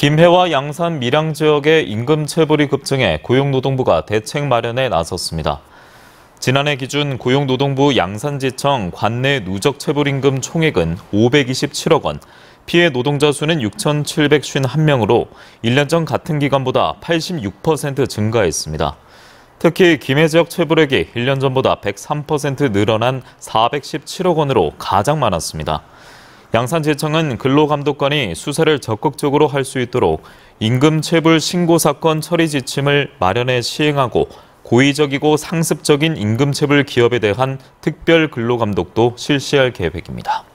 김해와 양산 밀양 지역의 임금 체불이 급증해 고용노동부가 대책 마련에 나섰습니다. 지난해 기준 고용노동부 양산지청 관내 누적 체불임금 총액은 527억 원, 피해 노동자 수는 6,751명으로 1년 전 같은 기간보다 86% 증가했습니다. 특히 김해 지역 체불액이 1년 전보다 103% 늘어난 417억 원으로 가장 많았습니다. 양산지청은 근로감독관이 수사를 적극적으로 할 수 있도록 임금체불 신고 사건 처리 지침을 마련해 시행하고 고의적이고 상습적인 임금체불 기업에 대한 특별 근로감독도 실시할 계획입니다.